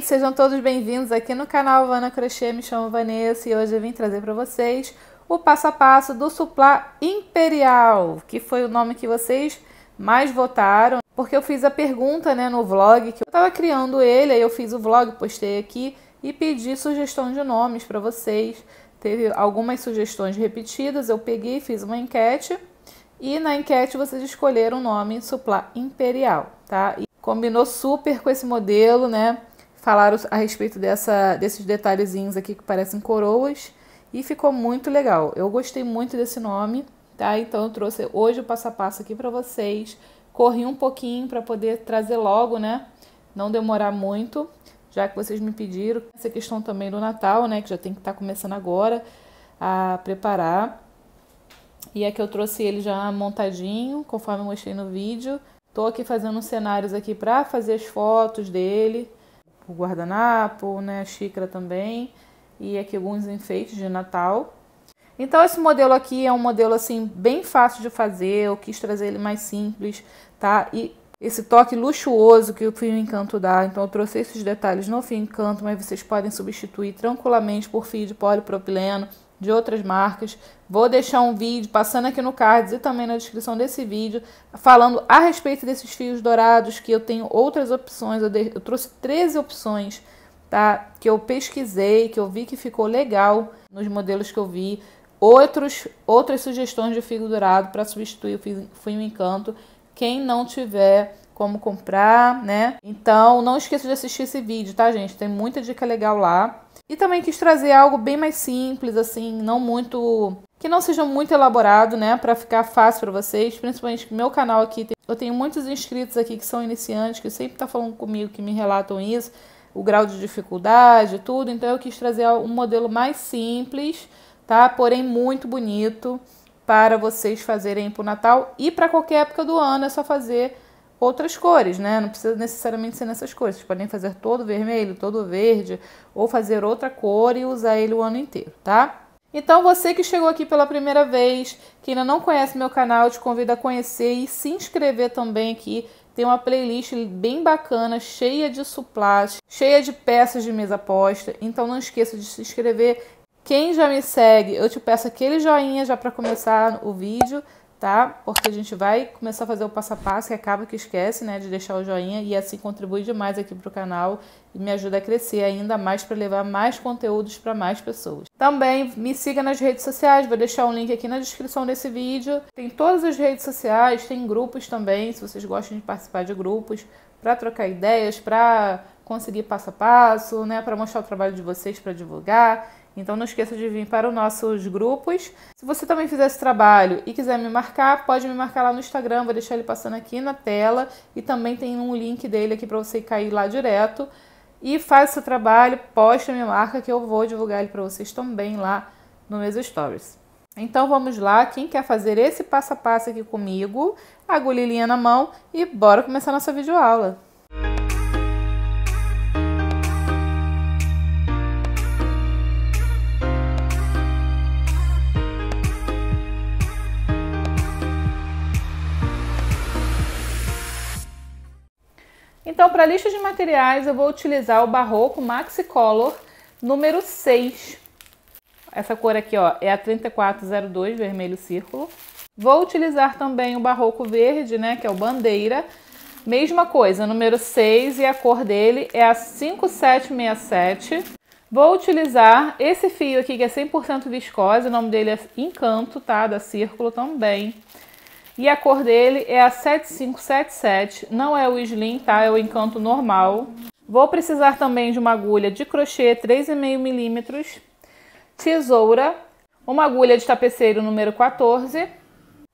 gente, sejam todos bem-vindos aqui no canal Vana Crochê, me chamo Vanessa e hoje eu vim trazer para vocês o passo a passo do suplá imperial, que foi o nome que vocês mais votaram, porque eu fiz a pergunta, né, no vlog, que eu estava criando ele, aí eu fiz o vlog, postei aqui e pedi sugestão de nomes para vocês. Teve algumas sugestões repetidas, eu peguei, fiz uma enquete e na enquete vocês escolheram o nome suplá imperial, tá? E combinou super com esse modelo, né? falaram a respeito dessa, desses detalhezinhos aqui que parecem coroas e ficou muito legal. Eu gostei muito desse nome, tá? Então eu trouxe hoje o passo a passo aqui para vocês. Corri um pouquinho para poder trazer logo, né? Não demorar muito, já que vocês me pediram. Essa questão também do Natal, né? Que já tem que estar tá começando agora a preparar. E aqui eu trouxe ele já montadinho, conforme eu mostrei no vídeo. Tô aqui fazendo cenários aqui para fazer as fotos dele o guardanapo, né, a xícara também, e aqui alguns enfeites de Natal. Então esse modelo aqui é um modelo assim bem fácil de fazer, eu quis trazer ele mais simples, tá? E esse toque luxuoso que o fio encanto dá. Então eu trouxe esses detalhes no fio encanto, mas vocês podem substituir tranquilamente por fio de polipropileno de outras marcas. Vou deixar um vídeo passando aqui no cards e também na descrição desse vídeo, falando a respeito desses fios dourados, que eu tenho outras opções, eu, de... eu trouxe 13 opções, tá? Que eu pesquisei, que eu vi que ficou legal nos modelos que eu vi. Outros, outras sugestões de fio dourado para substituir o fio, fio encanto. Quem não tiver como comprar, né? Então, não esqueça de assistir esse vídeo, tá, gente? Tem muita dica legal lá. E também quis trazer algo bem mais simples, assim, não muito. que não seja muito elaborado, né? para ficar fácil para vocês. Principalmente que meu canal aqui, eu tenho muitos inscritos aqui que são iniciantes, que sempre tá falando comigo, que me relatam isso, o grau de dificuldade, tudo. Então eu quis trazer um modelo mais simples, tá? Porém muito bonito para vocês fazerem para o Natal e para qualquer época do ano. É só fazer outras cores, né? Não precisa necessariamente ser nessas cores. Vocês podem fazer todo vermelho, todo verde, ou fazer outra cor e usar ele o ano inteiro, tá? Então, você que chegou aqui pela primeira vez, que ainda não conhece meu canal, eu te convido a conhecer e se inscrever também aqui. Tem uma playlist bem bacana, cheia de suplás, cheia de peças de mesa posta. Então, não esqueça de se inscrever. Quem já me segue, eu te peço aquele joinha já para começar o vídeo tá? Porque a gente vai começar a fazer o passo a passo e acaba que esquece, né, de deixar o joinha e assim contribui demais aqui para o canal e me ajuda a crescer ainda mais para levar mais conteúdos para mais pessoas. Também me siga nas redes sociais, vou deixar um link aqui na descrição desse vídeo. Tem todas as redes sociais, tem grupos também, se vocês gostam de participar de grupos, para trocar ideias, para conseguir passo a passo, né, para mostrar o trabalho de vocês, para divulgar. Então não esqueça de vir para os nossos grupos. Se você também fizer esse trabalho e quiser me marcar, pode me marcar lá no Instagram, vou deixar ele passando aqui na tela e também tem um link dele aqui para você cair lá direto. E faz seu trabalho, posta minha marca que eu vou divulgar ele para vocês também lá no meus stories. Então vamos lá, quem quer fazer esse passo a passo aqui comigo, agulhinha na mão e bora começar nossa videoaula. Então, para a lista de materiais, eu vou utilizar o Barroco Maxi Color número 6. Essa cor aqui ó, é a 3402, vermelho círculo. Vou utilizar também o Barroco Verde, né, que é o Bandeira. Mesma coisa, número 6 e a cor dele é a 5767. Vou utilizar esse fio aqui que é 100% viscose, o nome dele é Encanto, tá? Da Círculo também. E a cor dele é a 7577, não é o slim, tá? É o encanto normal. Vou precisar também de uma agulha de crochê 3,5 milímetros, tesoura, uma agulha de tapeceiro número 14,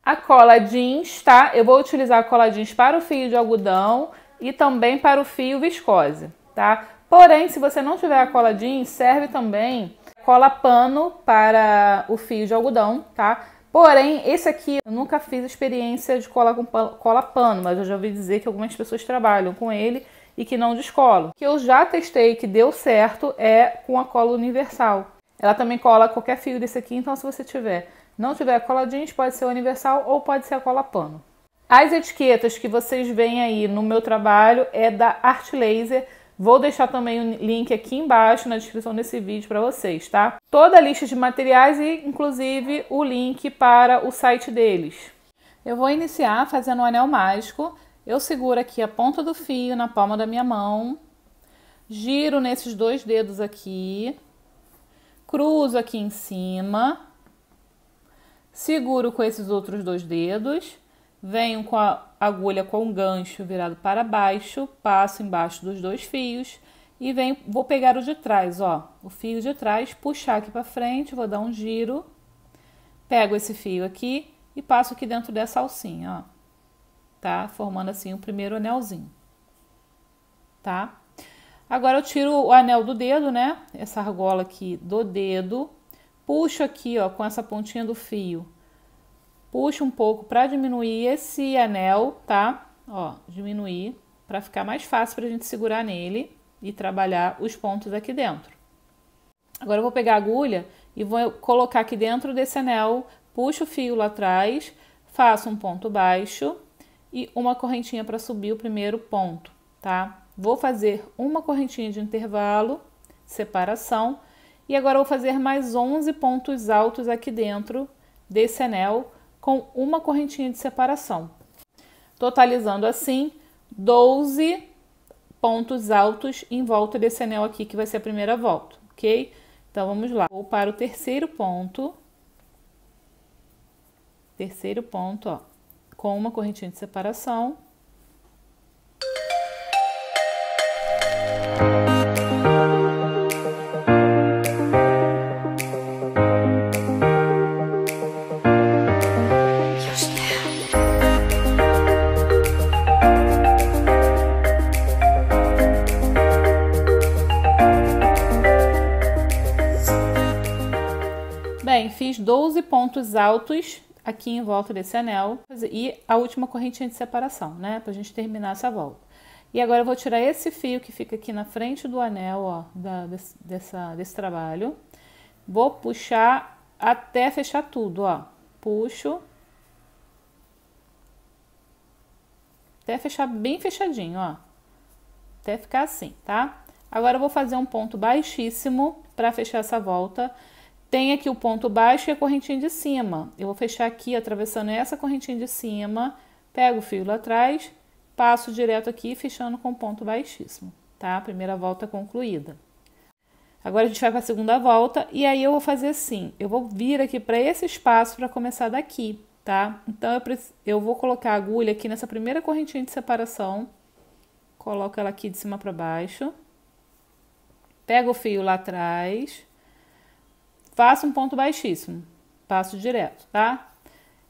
a cola jeans, tá? Eu vou utilizar a cola jeans para o fio de algodão e também para o fio viscose, tá? Porém, se você não tiver a cola jeans, serve também cola pano para o fio de algodão, tá? Porém, esse aqui eu nunca fiz experiência de cola com cola pano, mas eu já ouvi dizer que algumas pessoas trabalham com ele e que não descolam. O que eu já testei que deu certo é com a cola universal. Ela também cola qualquer fio desse aqui, então se você tiver, não tiver cola jeans, pode ser universal ou pode ser a cola pano. As etiquetas que vocês veem aí no meu trabalho é da Art Laser. Vou deixar também o link aqui embaixo na descrição desse vídeo para vocês, tá? Toda a lista de materiais e inclusive o link para o site deles. Eu vou iniciar fazendo o um anel mágico. Eu seguro aqui a ponta do fio na palma da minha mão, giro nesses dois dedos aqui, cruzo aqui em cima, seguro com esses outros dois dedos, venho com a agulha com um gancho virado para baixo, passo embaixo dos dois fios e venho, vou pegar o de trás, ó, o fio de trás, puxar aqui para frente, vou dar um giro, pego esse fio aqui e passo aqui dentro dessa alcinha, ó, tá? Formando assim o primeiro anelzinho, tá? Agora eu tiro o anel do dedo, né? Essa argola aqui do dedo, puxo aqui, ó, com essa pontinha do fio puxa um pouco para diminuir esse anel, tá? Ó, diminuir para ficar mais fácil para a gente segurar nele e trabalhar os pontos aqui dentro. Agora eu vou pegar a agulha e vou colocar aqui dentro desse anel, puxo o fio lá atrás, faço um ponto baixo e uma correntinha para subir o primeiro ponto, tá? Vou fazer uma correntinha de intervalo, separação, e agora vou fazer mais 11 pontos altos aqui dentro desse anel, com uma correntinha de separação, totalizando assim 12 pontos altos em volta desse anel aqui, que vai ser a primeira volta, ok? Então vamos lá, vou para o terceiro ponto, terceiro ponto, ó, com uma correntinha de separação, 12 pontos altos aqui em volta desse anel e a última correntinha de separação, né? Pra gente terminar essa volta. E agora eu vou tirar esse fio que fica aqui na frente do anel, ó, da, desse, dessa, desse trabalho. Vou puxar até fechar tudo, ó. Puxo. Até fechar bem fechadinho, ó. Até ficar assim, tá? Agora eu vou fazer um ponto baixíssimo para fechar essa volta. Tem aqui o ponto baixo e a correntinha de cima. Eu vou fechar aqui, atravessando essa correntinha de cima, pego o fio lá atrás, passo direto aqui, fechando com ponto baixíssimo, tá? Primeira volta concluída. Agora a gente vai para a segunda volta e aí eu vou fazer assim, eu vou vir aqui para esse espaço para começar daqui, tá? Então eu, eu vou colocar a agulha aqui nessa primeira correntinha de separação, coloco ela aqui de cima para baixo, pego o fio lá atrás, Faço um ponto baixíssimo, passo direto, tá?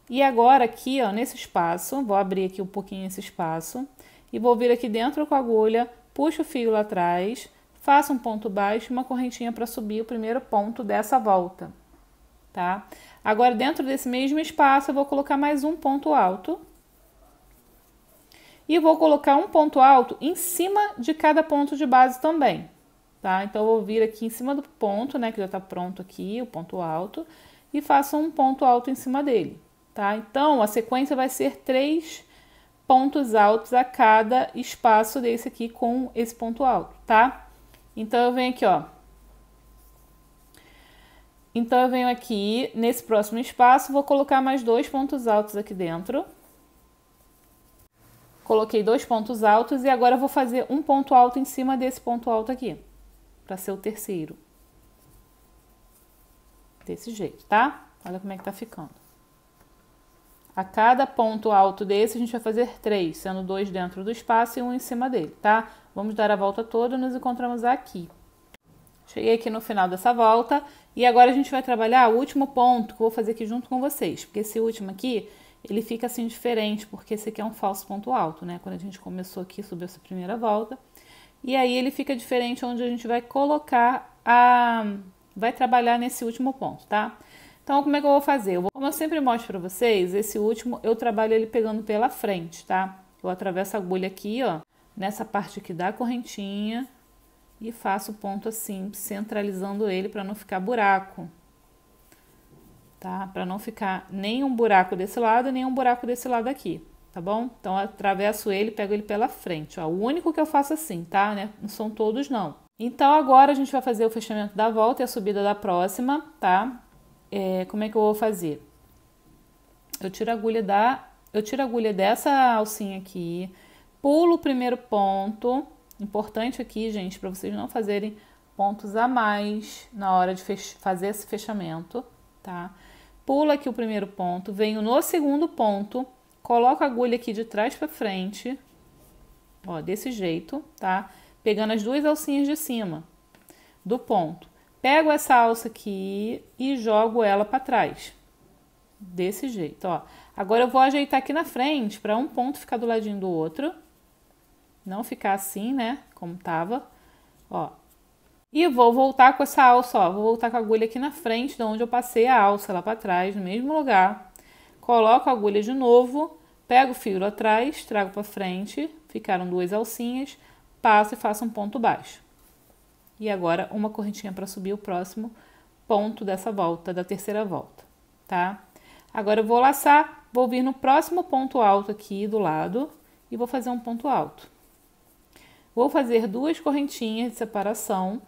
E agora aqui, ó, nesse espaço, vou abrir aqui um pouquinho esse espaço e vou vir aqui dentro com a agulha, puxo o fio lá atrás, faço um ponto baixo, uma correntinha para subir o primeiro ponto dessa volta, tá? Agora dentro desse mesmo espaço eu vou colocar mais um ponto alto. E vou colocar um ponto alto em cima de cada ponto de base também tá? Então, eu vou vir aqui em cima do ponto, né, que já tá pronto aqui, o ponto alto, e faço um ponto alto em cima dele, tá? Então, a sequência vai ser três pontos altos a cada espaço desse aqui com esse ponto alto, tá? Então, eu venho aqui, ó. Então, eu venho aqui nesse próximo espaço, vou colocar mais dois pontos altos aqui dentro. Coloquei dois pontos altos e agora vou fazer um ponto alto em cima desse ponto alto aqui para ser o terceiro. Desse jeito, tá? Olha como é que tá ficando. A cada ponto alto desse, a gente vai fazer três, sendo dois dentro do espaço e um em cima dele, tá? Vamos dar a volta toda e nos encontramos aqui. Cheguei aqui no final dessa volta e agora a gente vai trabalhar o último ponto que eu vou fazer aqui junto com vocês, porque esse último aqui, ele fica assim diferente, porque esse aqui é um falso ponto alto, né? Quando a gente começou aqui, subiu essa primeira volta, e aí ele fica diferente onde a gente vai colocar a vai trabalhar nesse último ponto, tá? Então, como é que eu vou fazer? Eu vou, como eu sempre mostro para vocês, esse último eu trabalho ele pegando pela frente, tá? Eu atravesso a agulha aqui, ó, nessa parte aqui da correntinha e faço o ponto assim, centralizando ele para não ficar buraco, tá? Para não ficar nenhum buraco desse lado, nem um buraco desse lado aqui tá bom? Então atravesso ele, pego ele pela frente, ó. O único que eu faço assim, tá, né? Não são todos não. Então agora a gente vai fazer o fechamento da volta e a subida da próxima, tá? É, como é que eu vou fazer? Eu tiro a agulha da, eu tiro a agulha dessa alcinha aqui, pulo o primeiro ponto. Importante aqui, gente, para vocês não fazerem pontos a mais na hora de fazer esse fechamento, tá? Pulo aqui o primeiro ponto, venho no segundo ponto, Coloca a agulha aqui de trás para frente, ó, desse jeito, tá? Pegando as duas alcinhas de cima do ponto. Pego essa alça aqui e jogo ela para trás. Desse jeito, ó. Agora eu vou ajeitar aqui na frente para um ponto ficar do ladinho do outro. Não ficar assim, né? Como tava. Ó, e vou voltar com essa alça, ó, vou voltar com a agulha aqui na frente, de onde eu passei a alça lá para trás, no mesmo lugar. Coloco a agulha de novo Pego o fio atrás, trago para frente, ficaram duas alcinhas, passo e faço um ponto baixo. E agora uma correntinha para subir o próximo ponto dessa volta, da terceira volta, tá? Agora eu vou laçar, vou vir no próximo ponto alto aqui do lado e vou fazer um ponto alto. Vou fazer duas correntinhas de separação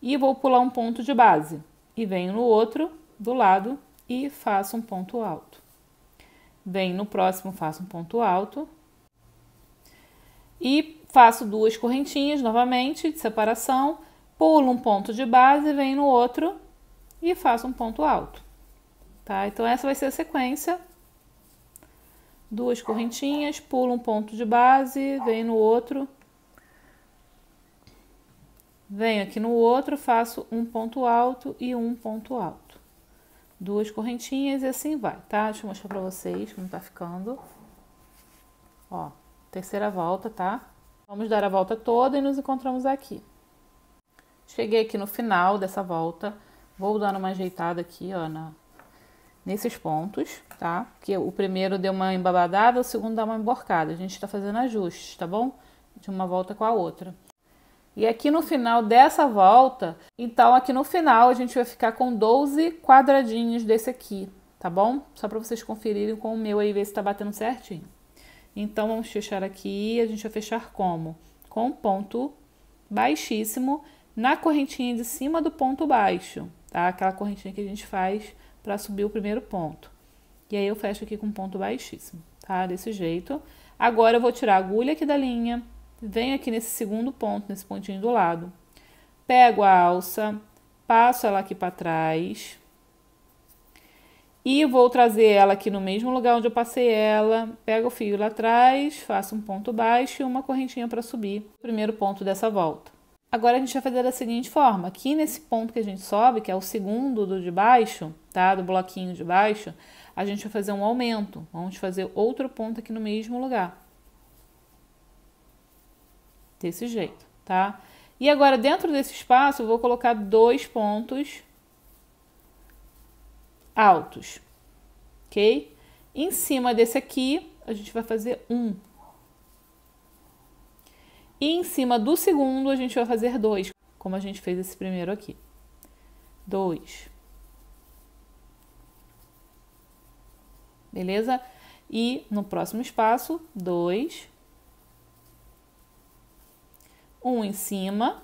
e vou pular um ponto de base. E venho no outro do lado e faço um ponto alto vem no próximo, faço um ponto alto. E faço duas correntinhas novamente de separação, pulo um ponto de base, venho no outro e faço um ponto alto. Tá? Então essa vai ser a sequência. Duas correntinhas, pulo um ponto de base, venho no outro venho aqui no outro, faço um ponto alto e um ponto alto duas correntinhas e assim vai, tá? Deixa eu mostrar pra vocês como tá ficando. Ó, terceira volta, tá? Vamos dar a volta toda e nos encontramos aqui. Cheguei aqui no final dessa volta, vou dar uma ajeitada aqui, ó, na, nesses pontos, tá? Porque o primeiro deu uma embabadada, o segundo dá uma emborcada. A gente tá fazendo ajustes, tá bom? De uma volta com a outra. E aqui no final dessa volta, então aqui no final a gente vai ficar com 12 quadradinhos desse aqui, tá bom? Só para vocês conferirem com o meu aí, ver se tá batendo certinho. Então vamos fechar aqui, a gente vai fechar como? Com um ponto baixíssimo na correntinha de cima do ponto baixo, tá? Aquela correntinha que a gente faz para subir o primeiro ponto. E aí eu fecho aqui com um ponto baixíssimo, tá? Desse jeito. Agora eu vou tirar a agulha aqui da linha, venho aqui nesse segundo ponto, nesse pontinho do lado. Pego a alça, passo ela aqui para trás e vou trazer ela aqui no mesmo lugar onde eu passei ela. Pego o fio lá atrás, faço um ponto baixo e uma correntinha para subir. Primeiro ponto dessa volta. Agora a gente vai fazer da seguinte forma: aqui nesse ponto que a gente sobe, que é o segundo do de baixo, tá? Do bloquinho de baixo, a gente vai fazer um aumento. Vamos fazer outro ponto aqui no mesmo lugar desse jeito, tá? E agora, dentro desse espaço, eu vou colocar dois pontos altos, ok? Em cima desse aqui, a gente vai fazer um. E em cima do segundo, a gente vai fazer dois, como a gente fez esse primeiro aqui. Dois. Beleza? E no próximo espaço, dois um em cima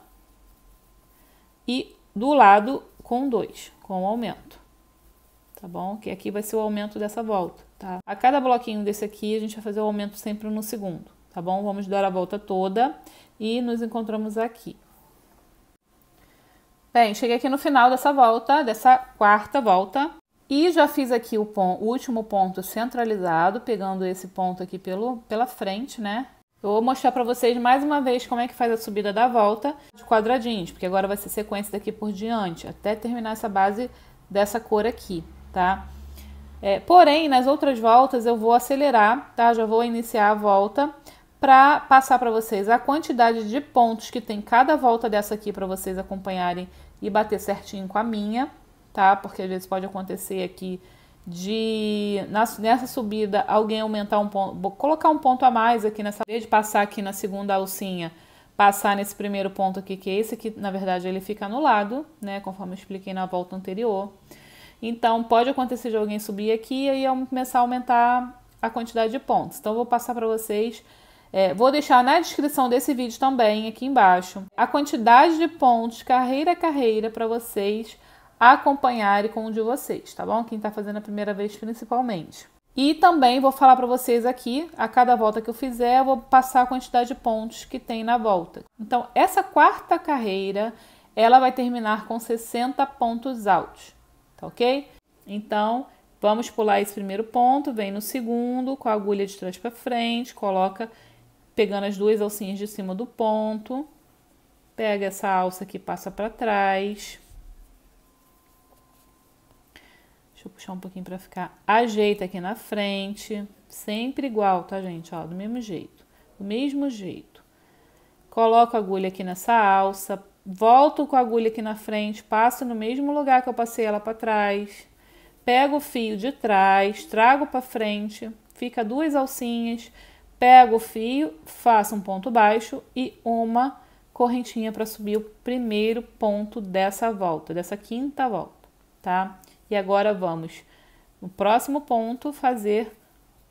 e do lado com dois, com o aumento. Tá bom? Que aqui vai ser o aumento dessa volta, tá? A cada bloquinho desse aqui, a gente vai fazer o aumento sempre no segundo, tá bom? Vamos dar a volta toda e nos encontramos aqui. Bem, cheguei aqui no final dessa volta, dessa quarta volta, e já fiz aqui o, ponto, o último ponto centralizado, pegando esse ponto aqui pelo, pela frente, né? Eu vou mostrar para vocês mais uma vez como é que faz a subida da volta de quadradinhos, porque agora vai ser sequência daqui por diante, até terminar essa base dessa cor aqui, tá? É, porém, nas outras voltas eu vou acelerar, tá? Já vou iniciar a volta para passar para vocês a quantidade de pontos que tem cada volta dessa aqui para vocês acompanharem e bater certinho com a minha, tá? Porque às vezes pode acontecer aqui de nessa subida alguém aumentar um ponto, vou colocar um ponto a mais aqui nessa, vez de passar aqui na segunda alcinha, passar nesse primeiro ponto aqui, que é esse aqui, na verdade, ele fica anulado, né, conforme eu expliquei na volta anterior. Então, pode acontecer de alguém subir aqui e aí eu começar a aumentar a quantidade de pontos. Então, vou passar para vocês é, vou deixar na descrição desse vídeo também, aqui embaixo, a quantidade de pontos, carreira a carreira, para vocês acompanharem com um de vocês, tá bom? Quem está fazendo a primeira vez, principalmente. E também vou falar para vocês aqui, a cada volta que eu fizer, eu vou passar a quantidade de pontos que tem na volta. Então, essa quarta carreira, ela vai terminar com 60 pontos altos, tá ok? Então, vamos pular esse primeiro ponto, vem no segundo, com a agulha de trás para frente, coloca pegando as duas alcinhas de cima do ponto, pega essa alça que passa para trás, vou puxar um pouquinho para ficar. Ajeita aqui na frente. Sempre igual, tá, gente? Ó, do mesmo jeito. Do mesmo jeito. Coloco a agulha aqui nessa alça. Volto com a agulha aqui na frente. Passo no mesmo lugar que eu passei ela para trás. Pego o fio de trás. Trago para frente. Fica duas alcinhas. Pego o fio. Faço um ponto baixo. E uma correntinha para subir o primeiro ponto dessa volta. Dessa quinta volta, tá? E agora vamos, no próximo ponto, fazer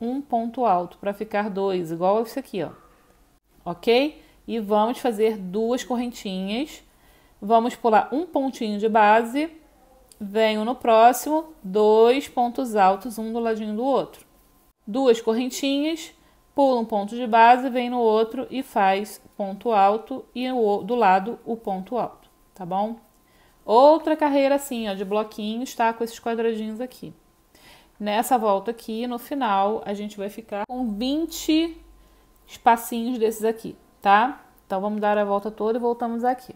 um ponto alto para ficar dois, igual esse aqui, ó. Ok? E vamos fazer duas correntinhas. Vamos pular um pontinho de base, venho no próximo, dois pontos altos, um do ladinho do outro. Duas correntinhas, pula um ponto de base, vem no outro e faz ponto alto e do lado o ponto alto, tá bom? Outra carreira assim, ó, de bloquinho, está com esses quadradinhos aqui. Nessa volta aqui, no final, a gente vai ficar com 20 espacinhos desses aqui, tá? Então, vamos dar a volta toda e voltamos aqui.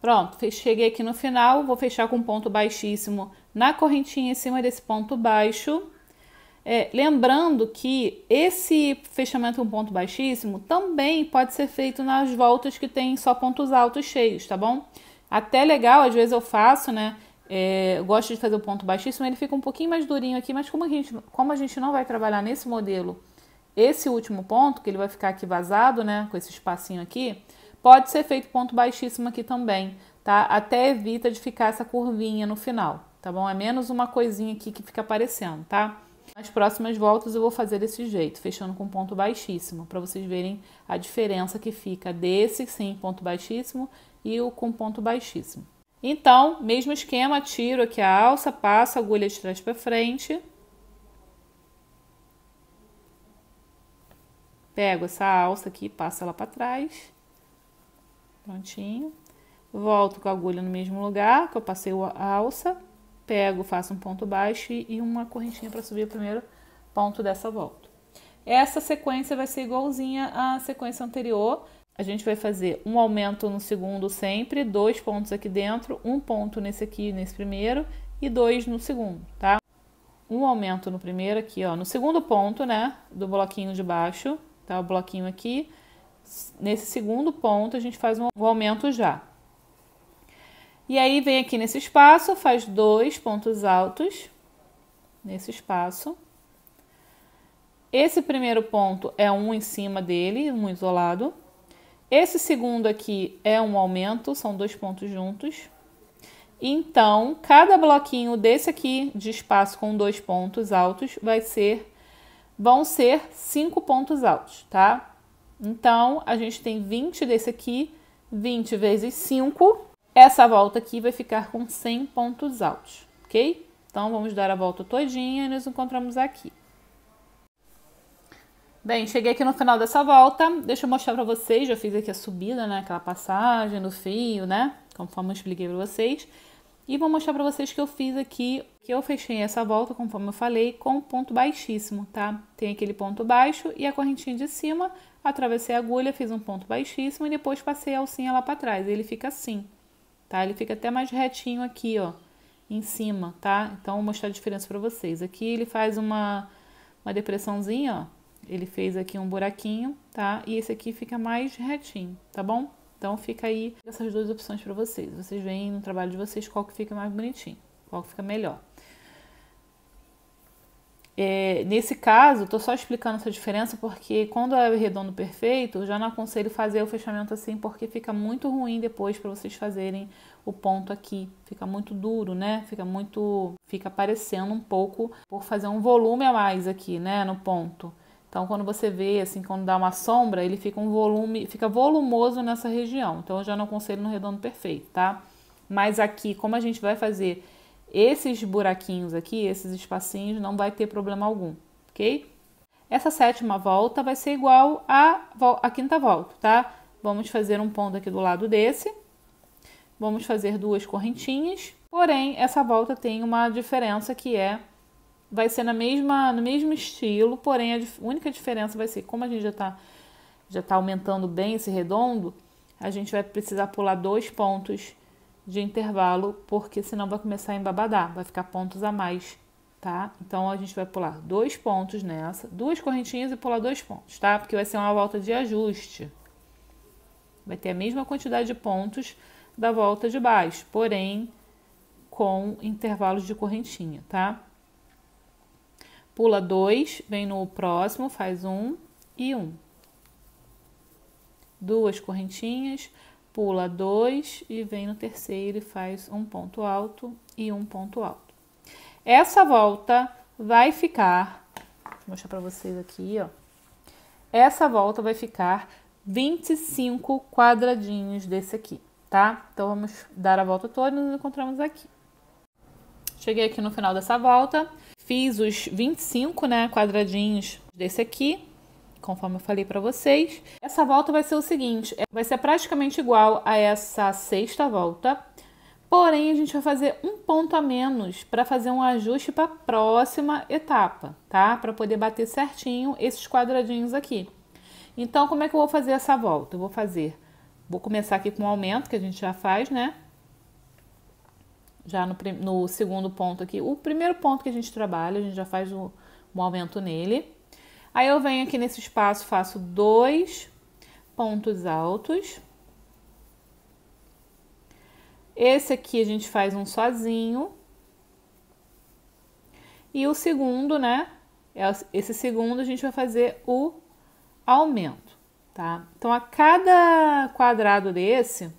Pronto, cheguei aqui no final, vou fechar com um ponto baixíssimo na correntinha em cima desse ponto baixo. É, lembrando que esse fechamento com ponto baixíssimo também pode ser feito nas voltas que tem só pontos altos cheios, tá bom? Até legal, às vezes eu faço, né? É, eu gosto de fazer o ponto baixíssimo, ele fica um pouquinho mais durinho aqui, mas como a, gente, como a gente não vai trabalhar nesse modelo esse último ponto, que ele vai ficar aqui vazado, né, com esse espacinho aqui, pode ser feito ponto baixíssimo aqui também, tá? Até evita de ficar essa curvinha no final, tá bom? É menos uma coisinha aqui que fica aparecendo, tá? Nas próximas voltas eu vou fazer desse jeito, fechando com ponto baixíssimo, para vocês verem a diferença que fica desse, sim, ponto baixíssimo e o com ponto baixíssimo. Então, mesmo esquema, tiro aqui a alça, passo a agulha de trás para frente. Pego essa alça aqui, passo ela para trás. Prontinho. Volto com a agulha no mesmo lugar que eu passei a alça. Pego, faço um ponto baixo e uma correntinha para subir o primeiro ponto dessa volta. Essa sequência vai ser igualzinha à sequência anterior, a gente vai fazer um aumento no segundo sempre, dois pontos aqui dentro, um ponto nesse aqui, nesse primeiro, e dois no segundo, tá? Um aumento no primeiro aqui, ó, no segundo ponto, né, do bloquinho de baixo, tá? O bloquinho aqui, nesse segundo ponto a gente faz um aumento já. E aí vem aqui nesse espaço, faz dois pontos altos nesse espaço. Esse primeiro ponto é um em cima dele, um isolado. Esse segundo aqui é um aumento, são dois pontos juntos. Então, cada bloquinho desse aqui de espaço com dois pontos altos vai ser vão ser cinco pontos altos, tá? Então, a gente tem 20 desse aqui, 20 vezes 5. Essa volta aqui vai ficar com 100 pontos altos, ok? Então, vamos dar a volta todinha e nos encontramos aqui. Bem, cheguei aqui no final dessa volta. Deixa eu mostrar para vocês. Já fiz aqui a subida, né? Aquela passagem no fio, né? Conforme eu expliquei para vocês. E vou mostrar para vocês que eu fiz aqui, que eu fechei essa volta, conforme eu falei, com um ponto baixíssimo, tá? Tem aquele ponto baixo e a correntinha de cima, atravessei a agulha, fiz um ponto baixíssimo e depois passei a alcinha lá para trás. Ele fica assim, tá? Ele fica até mais retinho aqui, ó, em cima, tá? Então, vou mostrar a diferença para vocês. Aqui ele faz uma, uma depressãozinha, ó. Ele fez aqui um buraquinho, tá? E esse aqui fica mais retinho, tá bom? Então fica aí essas duas opções para vocês. Vocês veem no trabalho de vocês qual que fica mais bonitinho, qual que fica melhor. É, nesse caso, estou só explicando essa diferença porque quando é redondo perfeito, já não aconselho fazer o fechamento assim porque fica muito ruim depois para vocês fazerem o ponto aqui. Fica muito duro, né? Fica muito, fica aparecendo um pouco por fazer um volume a mais aqui, né, no ponto. Então, quando você vê, assim, quando dá uma sombra, ele fica um volume, fica volumoso nessa região. Então, eu já não aconselho no redondo perfeito, tá? Mas aqui, como a gente vai fazer esses buraquinhos aqui, esses espacinhos, não vai ter problema algum, ok? Essa sétima volta vai ser igual à, à quinta volta, tá? Vamos fazer um ponto aqui do lado desse. Vamos fazer duas correntinhas. Porém, essa volta tem uma diferença que é vai ser na mesma, no mesmo estilo, porém a única diferença vai ser, como a gente já está já tá aumentando bem esse redondo, a gente vai precisar pular dois pontos de intervalo, porque senão vai começar a embabadar, vai ficar pontos a mais, tá? Então a gente vai pular dois pontos nessa, duas correntinhas e pular dois pontos, tá? Porque vai ser uma volta de ajuste. Vai ter a mesma quantidade de pontos da volta de baixo, porém com intervalos de correntinha, tá? Pula dois, vem no próximo, faz um e um. Duas correntinhas, pula dois e vem no terceiro e faz um ponto alto e um ponto alto. Essa volta vai ficar, vou mostrar para vocês aqui, ó. Essa volta vai ficar 25 quadradinhos desse aqui, tá? Então vamos dar a volta toda e nos encontramos aqui. Cheguei aqui no final dessa volta, Fiz os 25 né, quadradinhos desse aqui, conforme eu falei para vocês. Essa volta vai ser o seguinte, é, vai ser praticamente igual a essa sexta volta, porém a gente vai fazer um ponto a menos para fazer um ajuste para a próxima etapa, tá? Para poder bater certinho esses quadradinhos aqui. Então, como é que eu vou fazer essa volta? Eu vou fazer, vou começar aqui com o um aumento que a gente já faz, né? já no, no, segundo ponto aqui. O primeiro ponto que a gente trabalha, a gente já faz um, um aumento nele. Aí eu venho aqui nesse espaço, faço dois pontos altos. Esse aqui a gente faz um sozinho. E o segundo, né? É esse segundo a gente vai fazer o aumento, tá? Então, a cada quadrado desse,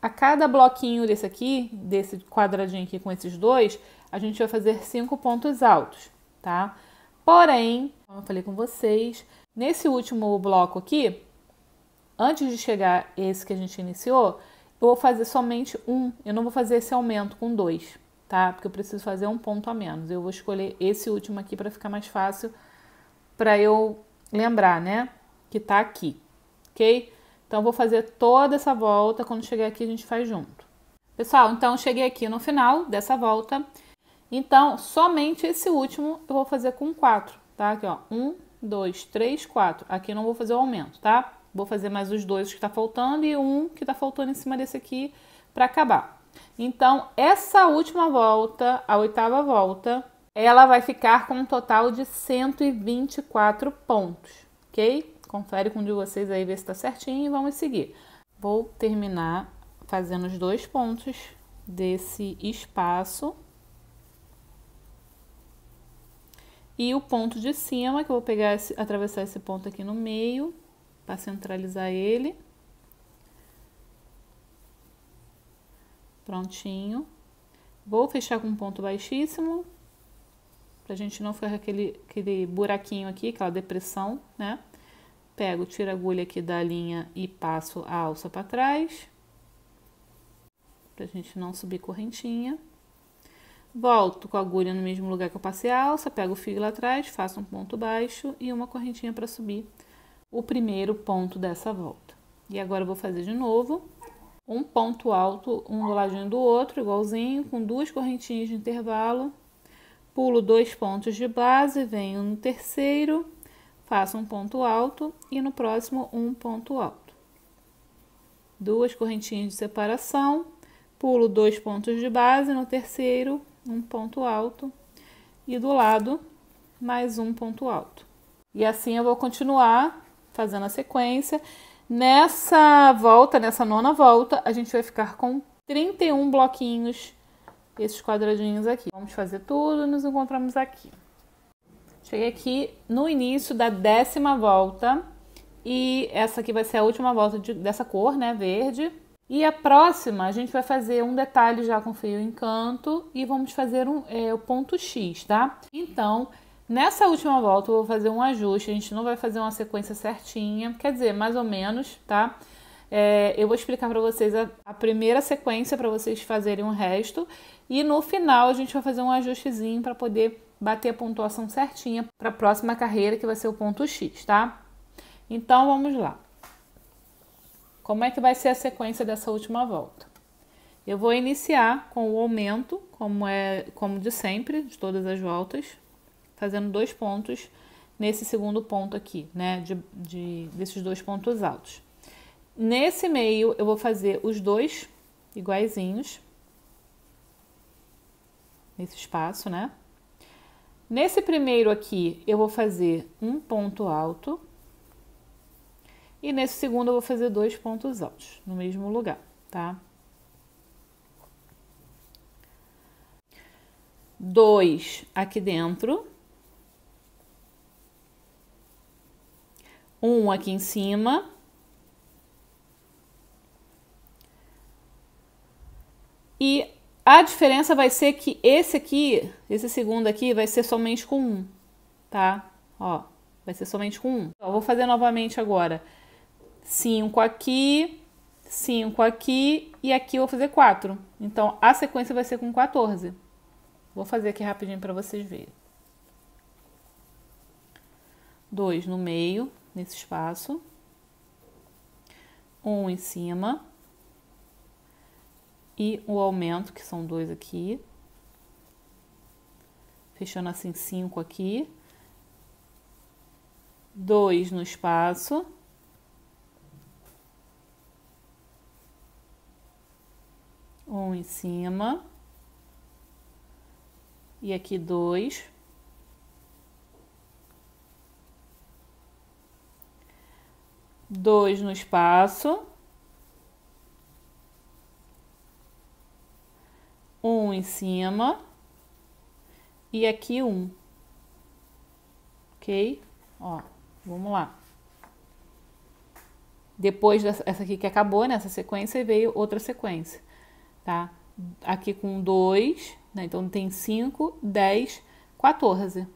a cada bloquinho desse aqui, desse quadradinho aqui com esses dois, a gente vai fazer cinco pontos altos, tá? Porém, como eu falei com vocês, nesse último bloco aqui, antes de chegar esse que a gente iniciou, eu vou fazer somente um, eu não vou fazer esse aumento com dois, tá? Porque eu preciso fazer um ponto a menos. Eu vou escolher esse último aqui para ficar mais fácil para eu lembrar, né? Que tá aqui, ok? Então, vou fazer toda essa volta. Quando chegar aqui, a gente faz junto. Pessoal, então, cheguei aqui no final dessa volta. Então, somente esse último eu vou fazer com quatro, tá? Aqui, ó. Um, dois, três, quatro. Aqui não vou fazer o aumento, tá? Vou fazer mais os dois que tá faltando e um que tá faltando em cima desse aqui para acabar. Então, essa última volta, a oitava volta, ela vai ficar com um total de 124 pontos, ok? Confere com um de vocês aí, ver se está certinho e vamos seguir. Vou terminar fazendo os dois pontos desse espaço. E o ponto de cima, que eu vou pegar esse, atravessar esse ponto aqui no meio, para centralizar ele. Prontinho. Vou fechar com um ponto baixíssimo, pra gente não ficar com aquele, aquele buraquinho aqui, aquela depressão, né? pego, tiro a agulha aqui da linha e passo a alça para trás, para a gente não subir correntinha. Volto com a agulha no mesmo lugar que eu passei a alça, pego o fio lá atrás, faço um ponto baixo e uma correntinha para subir o primeiro ponto dessa volta. E agora vou fazer de novo um ponto alto, um do ladinho do outro, igualzinho, com duas correntinhas de intervalo. Pulo dois pontos de base, venho no terceiro faço um ponto alto e no próximo um ponto alto. Duas correntinhas de separação, pulo dois pontos de base, no terceiro um ponto alto e do lado mais um ponto alto. E assim eu vou continuar fazendo a sequência. Nessa volta, nessa nona volta, a gente vai ficar com 31 bloquinhos, esses quadradinhos aqui. Vamos fazer tudo e nos encontramos aqui. Cheguei aqui no início da décima volta e essa aqui vai ser a última volta de, dessa cor, né, verde. E a próxima a gente vai fazer um detalhe já com fio encanto e vamos fazer um, é, o ponto X, tá? Então, nessa última volta eu vou fazer um ajuste, a gente não vai fazer uma sequência certinha, quer dizer, mais ou menos, tá? É, eu vou explicar para vocês a, a primeira sequência para vocês fazerem o resto e no final a gente vai fazer um ajustezinho para poder bater a pontuação certinha para a próxima carreira, que vai ser o ponto X, tá? Então, vamos lá. Como é que vai ser a sequência dessa última volta? Eu vou iniciar com o aumento, como é como de sempre, de todas as voltas, fazendo dois pontos nesse segundo ponto aqui, né? De, de, desses dois pontos altos. Nesse meio, eu vou fazer os dois iguaizinhos. Nesse espaço, né? Nesse primeiro aqui, eu vou fazer um ponto alto. E nesse segundo, eu vou fazer dois pontos altos no mesmo lugar, tá? Dois aqui dentro. Um aqui em cima. E a diferença vai ser que esse aqui, esse segundo aqui, vai ser somente com um, tá? Ó, vai ser somente com um. vou fazer novamente agora. 5 aqui, 5 aqui e aqui eu vou fazer 4. Então, a sequência vai ser com 14. Vou fazer aqui rapidinho para vocês verem. 2 no meio, nesse espaço. 1 um em cima e o aumento, que são dois aqui. Fechando assim cinco aqui. Dois no espaço. Um em cima. E aqui dois. Dois no espaço. um em cima e aqui um, ok? Ó, vamos lá. Depois dessa aqui que acabou, nessa né, sequência, veio outra sequência, tá? Aqui com dois, né? Então tem cinco, dez, 14.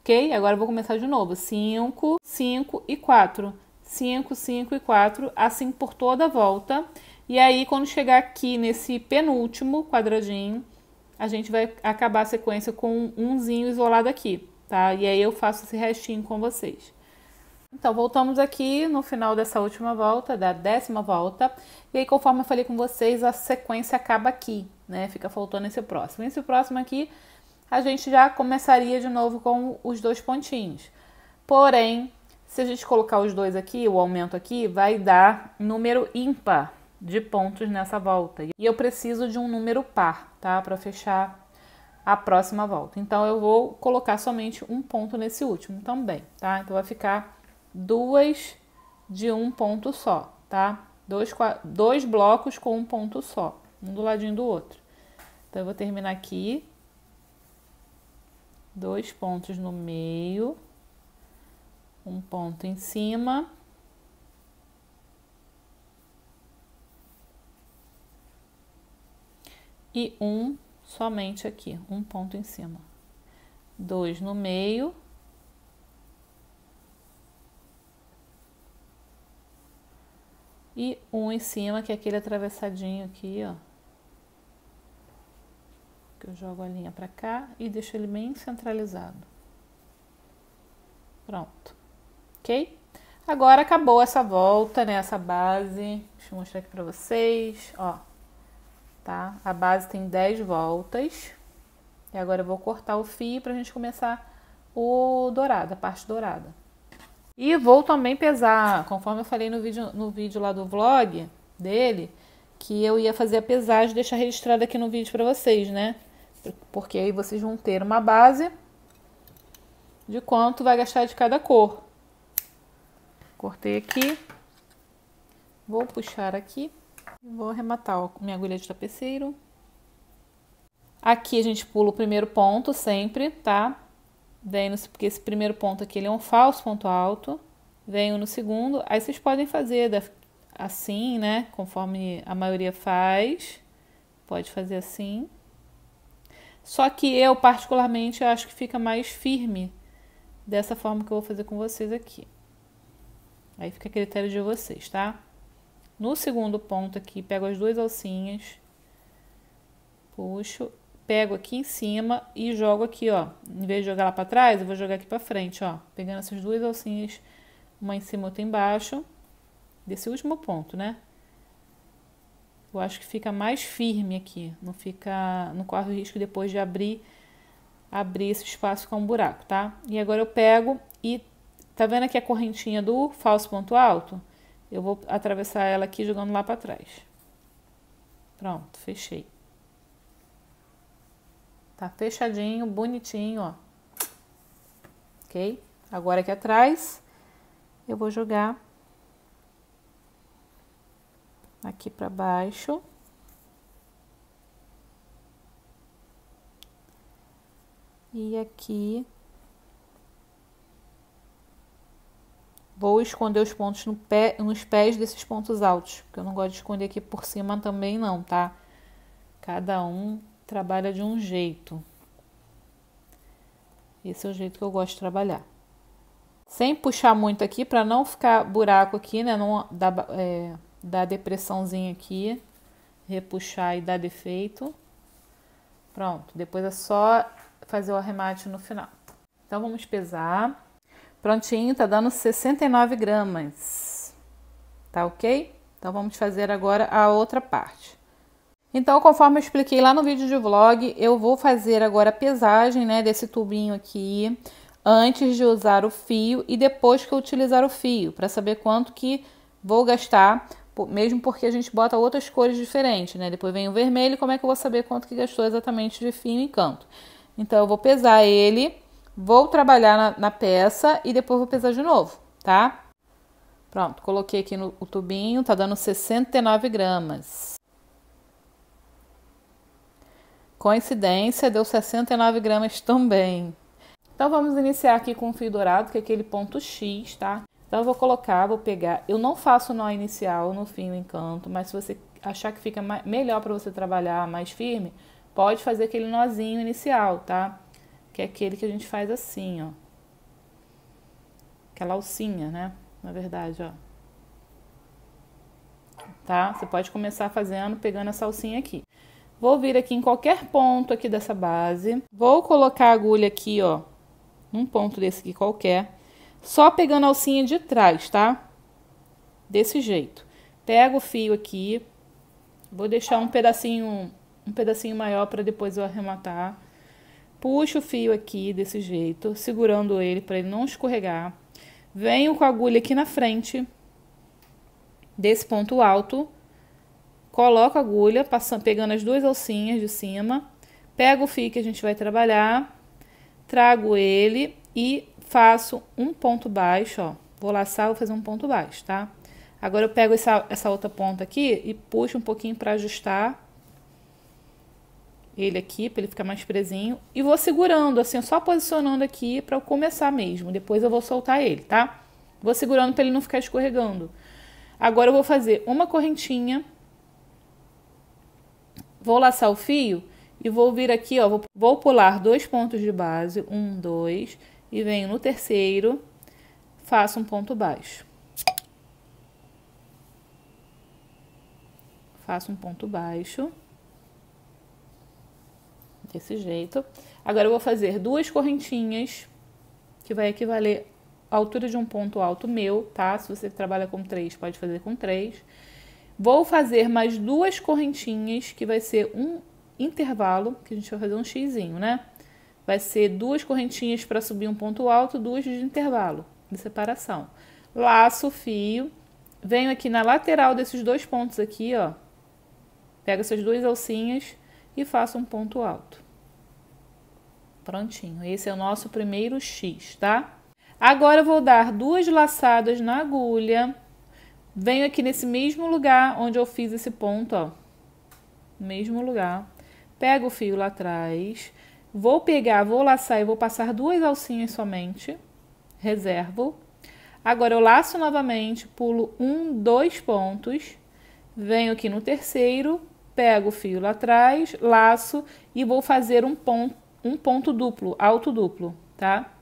Ok? Agora eu vou começar de novo. 5, 5 e 4. 5, 5 e 4, assim por toda a volta. E aí, quando chegar aqui nesse penúltimo quadradinho, a gente vai acabar a sequência com umzinho isolado aqui, tá? E aí eu faço esse restinho com vocês. Então, voltamos aqui no final dessa última volta, da décima volta. E aí, conforme eu falei com vocês, a sequência acaba aqui, né? Fica faltando esse próximo. Esse próximo aqui, a gente já começaria de novo com os dois pontinhos. Porém, se a gente colocar os dois aqui, o aumento aqui, vai dar número ímpar, de pontos nessa volta. E eu preciso de um número par, tá? Para fechar a próxima volta. Então eu vou colocar somente um ponto nesse último também, tá? Então vai ficar duas de um ponto só, tá? Dois, dois blocos com um ponto só, um do ladinho do outro. Então eu vou terminar aqui. Dois pontos no meio, um ponto em cima e um somente aqui, um ponto em cima. Dois no meio. E um em cima, que é aquele atravessadinho aqui, ó. Que eu jogo a linha para cá e deixo ele bem centralizado. Pronto. Ok? Agora acabou essa volta, né? Essa base. Deixa eu mostrar aqui para vocês. Ó, tá? A base tem 10 voltas. E agora eu vou cortar o fio para a gente começar o dourado, a parte dourada. E vou também pesar, conforme eu falei no vídeo, no vídeo lá do vlog dele, que eu ia fazer a pesagem, e deixar registrado aqui no vídeo para vocês, né? Porque aí vocês vão ter uma base de quanto vai gastar de cada cor. Cortei aqui. Vou puxar aqui Vou arrematar ó, com minha agulha de tapeceiro. Aqui a gente pula o primeiro ponto sempre, tá? Venho, porque esse primeiro ponto aqui ele é um falso ponto alto. Venho no segundo. Aí vocês podem fazer assim, né? Conforme a maioria faz. Pode fazer assim. Só que eu, particularmente, acho que fica mais firme dessa forma que eu vou fazer com vocês aqui. Aí fica a critério de vocês, tá? No segundo ponto aqui, pego as duas alcinhas, puxo, pego aqui em cima e jogo aqui, ó. Em vez de jogar lá para trás, eu vou jogar aqui para frente, ó. Pegando essas duas alcinhas, uma em cima, outra embaixo, desse último ponto, né? Eu acho que fica mais firme aqui, não fica, não corre o risco depois de abrir abrir esse espaço com um buraco, tá? E agora eu pego e tá vendo aqui a correntinha do falso ponto alto? eu vou atravessar ela aqui jogando lá para trás. Pronto, fechei. Tá fechadinho, bonitinho, ó. Ok? Agora aqui atrás, eu vou jogar aqui para baixo. E aqui Vou esconder os pontos no pé, nos pés desses pontos altos, porque eu não gosto de esconder aqui por cima também não, tá? Cada um trabalha de um jeito. Esse é o jeito que eu gosto de trabalhar. Sem puxar muito aqui, para não ficar buraco aqui, né? Não dar, é, dar depressãozinha aqui, repuxar e dar defeito. Pronto, depois é só fazer o arremate no final. Então, vamos pesar. Prontinho, tá dando 69 gramas. Tá ok? Então, vamos fazer agora a outra parte. Então, conforme eu expliquei lá no vídeo de vlog, eu vou fazer agora a pesagem, né, desse tubinho aqui, antes de usar o fio e depois que eu utilizar o fio, para saber quanto que vou gastar, mesmo porque a gente bota outras cores diferentes, né? Depois vem o vermelho, como é que eu vou saber quanto que gastou exatamente de fio e canto? Então, eu vou pesar ele Vou trabalhar na, na peça e depois vou pesar de novo, tá? Pronto, coloquei aqui no o tubinho, tá dando 69 gramas. Coincidência, deu 69 gramas também. Então, vamos iniciar aqui com o fio dourado, que é aquele ponto X, tá? Então, eu vou colocar, vou pegar... Eu não faço nó inicial no fio encanto, mas se você achar que fica mais, melhor para você trabalhar mais firme, pode fazer aquele nozinho inicial, tá? que é aquele que a gente faz assim, ó. Aquela alcinha, né? Na verdade, ó. Tá? Você pode começar fazendo, pegando essa alcinha aqui. Vou vir aqui em qualquer ponto aqui dessa base. Vou colocar a agulha aqui, ó, num ponto desse aqui qualquer. Só pegando a alcinha de trás, tá? Desse jeito. Pego o fio aqui. Vou deixar um pedacinho, um pedacinho maior para depois eu arrematar. Puxo o fio aqui desse jeito, segurando ele para ele não escorregar. Venho com a agulha aqui na frente desse ponto alto. Coloco a agulha, passando, pegando as duas alcinhas de cima. Pego o fio que a gente vai trabalhar, trago ele e faço um ponto baixo, ó. Vou laçar, vou fazer um ponto baixo, tá? Agora eu pego essa, essa outra ponta aqui e puxo um pouquinho para ajustar ele aqui, para ele ficar mais presinho. E vou segurando, assim, só posicionando aqui para eu começar mesmo. Depois eu vou soltar ele, tá? Vou segurando para ele não ficar escorregando. Agora eu vou fazer uma correntinha. Vou laçar o fio e vou vir aqui, ó. Vou, vou pular dois pontos de base. Um, dois. E venho no terceiro. Faço um ponto baixo. Faço um ponto baixo desse jeito. Agora eu vou fazer duas correntinhas, que vai equivaler à altura de um ponto alto meu, tá? Se você trabalha com três, pode fazer com três. Vou fazer mais duas correntinhas, que vai ser um intervalo, que a gente vai fazer um xizinho, né? Vai ser duas correntinhas para subir um ponto alto, duas de intervalo, de separação. Laço o fio, venho aqui na lateral desses dois pontos aqui, ó. Pego essas duas alcinhas e faço um ponto alto. Prontinho, esse é o nosso primeiro X, tá? Agora eu vou dar duas laçadas na agulha. Venho aqui nesse mesmo lugar onde eu fiz esse ponto, ó. Mesmo lugar. Pego o fio lá atrás. Vou pegar, vou laçar e vou passar duas alcinhas somente. Reservo. Agora eu laço novamente, pulo um, dois pontos. Venho aqui no terceiro, pego o fio lá atrás, laço e vou fazer um ponto um ponto duplo, alto duplo, tá?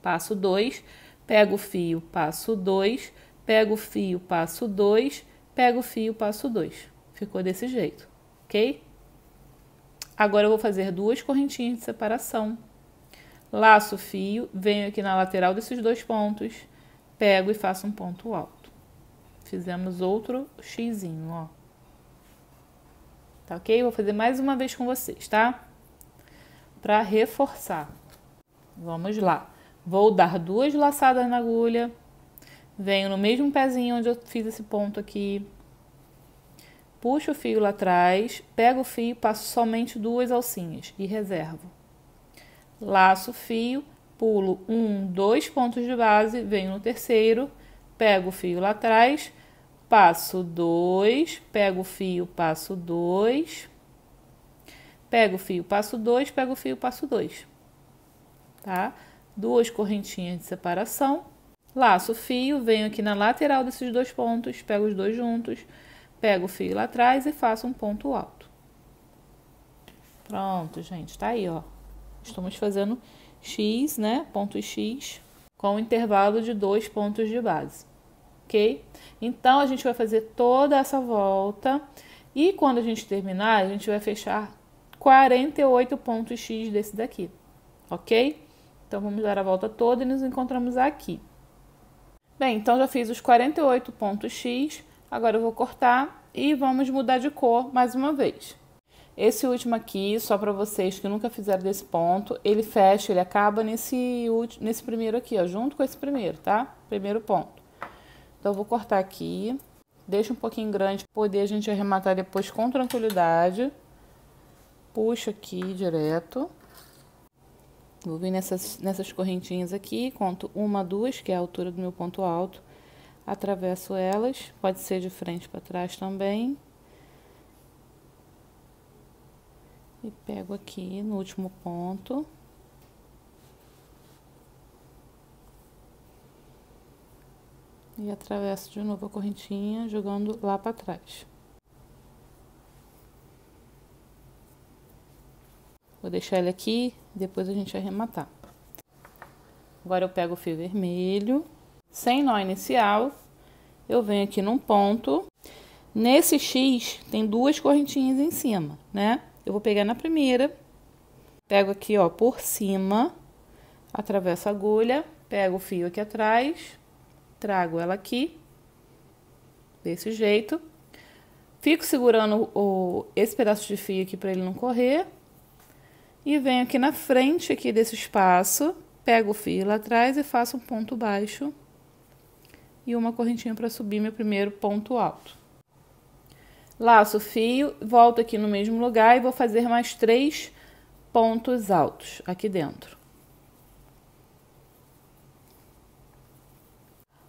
Passo 2, pego o fio, passo 2, pego o fio, passo 2, pego o fio, passo 2. Ficou desse jeito, ok? Agora eu vou fazer duas correntinhas de separação. Laço o fio, venho aqui na lateral desses dois pontos, pego e faço um ponto alto. Fizemos outro xizinho, ó. Tá ok? Vou fazer mais uma vez com vocês, tá? para reforçar. Vamos lá. Vou dar duas laçadas na agulha. Venho no mesmo pezinho onde eu fiz esse ponto aqui. Puxo o fio lá atrás, pego o fio, passo somente duas alcinhas e reservo. Laço o fio, pulo um, dois pontos de base, venho no terceiro, pego o fio lá atrás, passo dois, pego o fio, passo dois, Pego o fio, passo dois, pego o fio, passo dois. Tá? Duas correntinhas de separação. Laço o fio, venho aqui na lateral desses dois pontos, pego os dois juntos, pego o fio lá atrás e faço um ponto alto. Pronto, gente, tá aí, ó. Estamos fazendo X, né? Ponto X com um intervalo de dois pontos de base, ok? Então, a gente vai fazer toda essa volta e quando a gente terminar, a gente vai fechar 48 pontos x desse daqui, ok? Então, vamos dar a volta toda e nos encontramos aqui. Bem, então já fiz os 48 pontos x, agora eu vou cortar e vamos mudar de cor mais uma vez. Esse último aqui, só para vocês que nunca fizeram desse ponto, ele fecha, ele acaba nesse, nesse primeiro aqui, ó, junto com esse primeiro, tá? Primeiro ponto. Então, eu vou cortar aqui, deixa um pouquinho grande, poder a gente arrematar depois com tranquilidade puxo aqui direto. Vou vir nessas, nessas correntinhas aqui, conto uma, duas, que é a altura do meu ponto alto. Atravesso elas, pode ser de frente para trás também. E pego aqui no último ponto. E atravesso de novo a correntinha, jogando lá para trás. Vou deixar ele aqui, depois a gente vai arrematar. Agora eu pego o fio vermelho, sem nó inicial, eu venho aqui num ponto. Nesse X tem duas correntinhas em cima, né? Eu vou pegar na primeira, pego aqui, ó, por cima, atravesso a agulha, pego o fio aqui atrás, trago ela aqui, desse jeito. Fico segurando o, esse pedaço de fio aqui para ele não correr e venho aqui na frente aqui desse espaço, pego o fio lá atrás e faço um ponto baixo e uma correntinha para subir meu primeiro ponto alto. Laço o fio, volto aqui no mesmo lugar e vou fazer mais três pontos altos aqui dentro.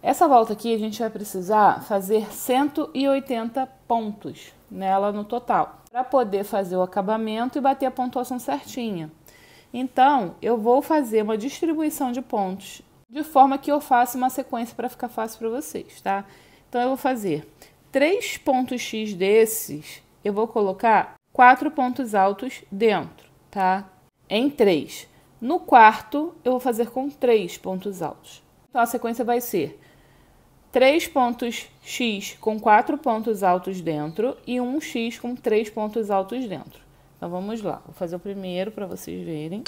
Essa volta aqui a gente vai precisar fazer 180 pontos nela no total, para poder fazer o acabamento e bater a pontuação certinha. Então, eu vou fazer uma distribuição de pontos, de forma que eu faça uma sequência para ficar fácil para vocês, tá? Então, eu vou fazer três pontos X desses, eu vou colocar quatro pontos altos dentro, tá? Em três. No quarto, eu vou fazer com três pontos altos. Então, a sequência vai ser 3 pontos X com 4 pontos altos dentro e um X com 3 pontos altos dentro. Então vamos lá, vou fazer o primeiro para vocês verem.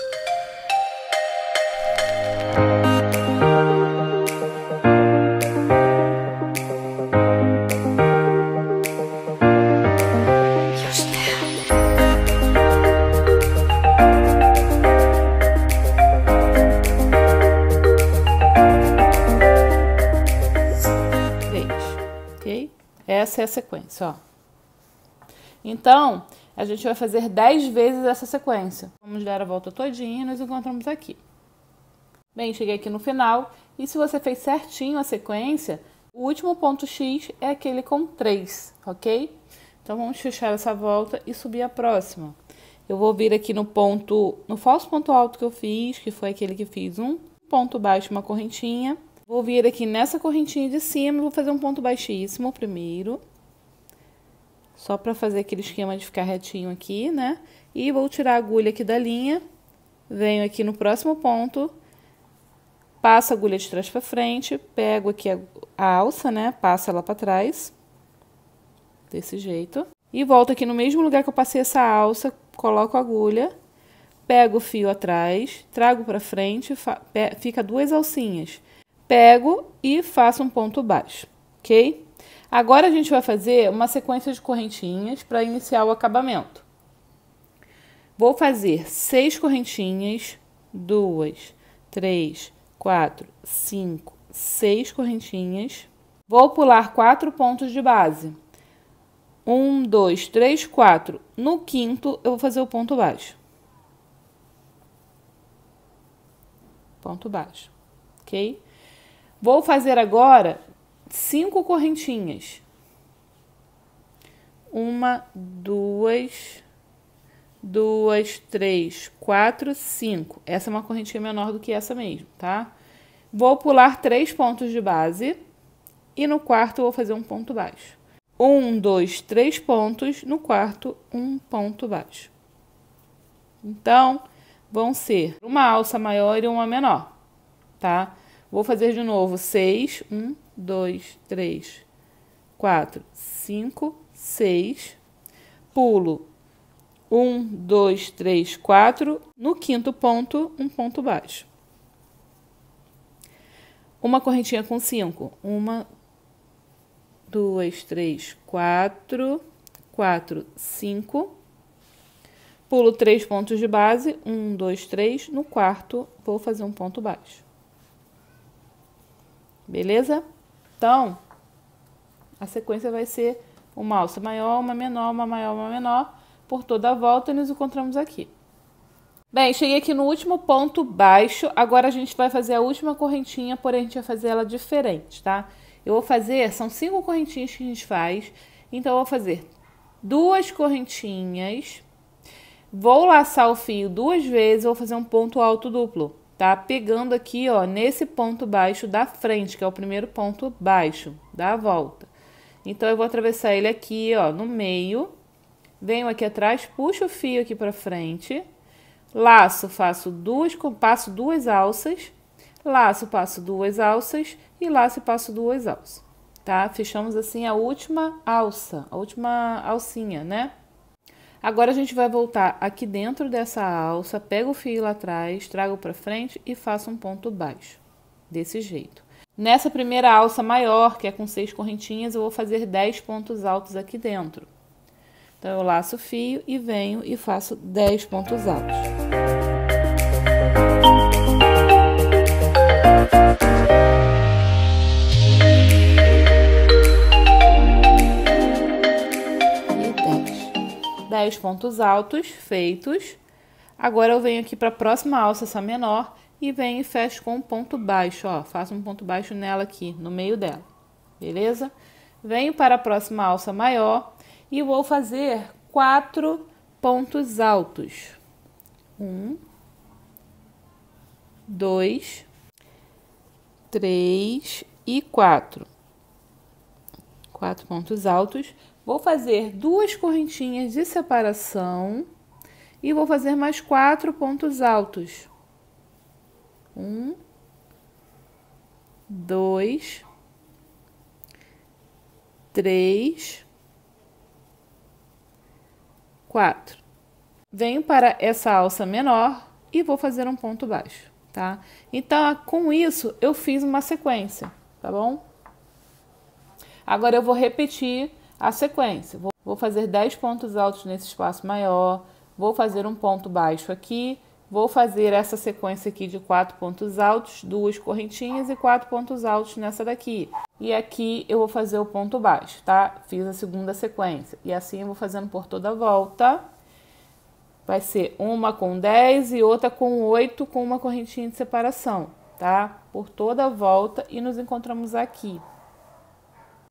essa é a sequência, ó. Então, a gente vai fazer 10 vezes essa sequência. Vamos dar a volta todinha e nos encontramos aqui. Bem, cheguei aqui no final e se você fez certinho a sequência, o último ponto X é aquele com 3, ok? Então, vamos fechar essa volta e subir a próxima. Eu vou vir aqui no ponto, no falso ponto alto que eu fiz, que foi aquele que fiz um ponto baixo, uma correntinha, Vou vir aqui nessa correntinha de cima e vou fazer um ponto baixíssimo primeiro. Só pra fazer aquele esquema de ficar retinho aqui, né? E vou tirar a agulha aqui da linha. Venho aqui no próximo ponto. Passo a agulha de trás pra frente. Pego aqui a, a alça, né? Passo ela pra trás. Desse jeito. E volto aqui no mesmo lugar que eu passei essa alça. Coloco a agulha pego o fio atrás, trago para frente, fica duas alcinhas pego e faço um ponto baixo, ok? Agora a gente vai fazer uma sequência de correntinhas para iniciar o acabamento. Vou fazer seis correntinhas, duas, três, quatro, cinco, seis correntinhas. Vou pular quatro pontos de base. Um, dois, três, quatro. No quinto, eu vou fazer o ponto baixo. Ponto baixo, ok? Vou fazer agora cinco correntinhas. Uma, duas, duas, três, quatro, cinco. Essa é uma correntinha menor do que essa mesmo, tá? Vou pular três pontos de base e no quarto vou fazer um ponto baixo. Um, dois, três pontos, no quarto, um ponto baixo. Então, vão ser uma alça maior e uma menor, tá? Vou fazer de novo. 6, 1, 2, 3, 4, 5, 6. Pulo. 1, 2, 3, 4. No quinto ponto, um ponto baixo. Uma correntinha com 5. 1, 2, 3, 4, 4, 5. Pulo três pontos de base, 1, 2, 3. No quarto, vou fazer um ponto baixo. Beleza? Então, a sequência vai ser uma alça maior, uma menor, uma maior, uma menor, por toda a volta e nos encontramos aqui. Bem, cheguei aqui no último ponto baixo, agora a gente vai fazer a última correntinha, porém a gente vai fazer ela diferente, tá? Eu vou fazer, são cinco correntinhas que a gente faz, então eu vou fazer duas correntinhas, vou laçar o fio duas vezes, vou fazer um ponto alto duplo tá pegando aqui, ó, nesse ponto baixo da frente, que é o primeiro ponto baixo da volta. Então, eu vou atravessar ele aqui, ó, no meio, venho aqui atrás, puxo o fio aqui para frente, laço, faço duas, passo duas alças, laço, passo duas alças e laço e passo duas alças, tá? Fechamos assim a última alça, a última alcinha, né? Agora a gente vai voltar aqui dentro dessa alça, pega o fio lá atrás, trago para frente e faço um ponto baixo, desse jeito. Nessa primeira alça maior, que é com seis correntinhas, eu vou fazer 10 pontos altos aqui dentro. Então, eu laço o fio e venho e faço 10 pontos altos. 10 pontos altos feitos. Agora eu venho aqui para a próxima alça, essa menor, e venho e fecho com um ponto baixo, ó. Faço um ponto baixo nela aqui, no meio dela, beleza? Venho para a próxima alça maior e vou fazer quatro pontos altos. Um, dois, três e quatro. Quatro pontos altos Vou fazer duas correntinhas de separação e vou fazer mais quatro pontos altos. Um, dois, três, quatro. Venho para essa alça menor e vou fazer um ponto baixo, tá? Então, com isso, eu fiz uma sequência, tá bom? Agora, eu vou repetir a sequência, vou fazer 10 pontos altos nesse espaço maior, vou fazer um ponto baixo aqui, vou fazer essa sequência aqui de quatro pontos altos, duas correntinhas e quatro pontos altos nessa daqui. E aqui eu vou fazer o ponto baixo, tá? Fiz a segunda sequência. E assim eu vou fazendo por toda a volta. Vai ser uma com 10 e outra com 8 com uma correntinha de separação, tá? Por toda a volta e nos encontramos aqui.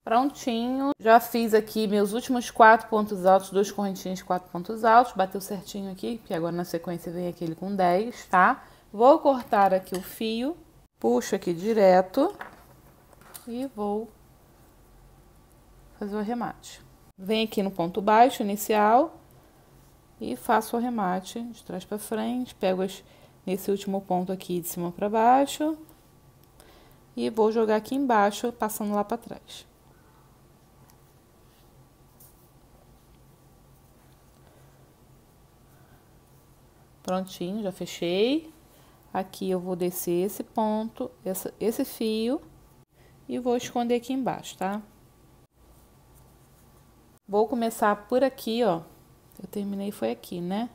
Prontinho. Já fiz aqui meus últimos quatro pontos altos, duas correntinhas, quatro pontos altos. Bateu certinho aqui, que agora na sequência vem aquele com 10, tá? Vou cortar aqui o fio, puxo aqui direto e vou fazer o arremate. Venho aqui no ponto baixo inicial e faço o arremate de trás para frente, pego as, nesse último ponto aqui de cima para baixo e vou jogar aqui embaixo, passando lá para trás. Prontinho, já fechei. Aqui eu vou descer esse ponto, essa, esse fio e vou esconder aqui embaixo, tá? Vou começar por aqui, ó. Eu terminei foi aqui, né?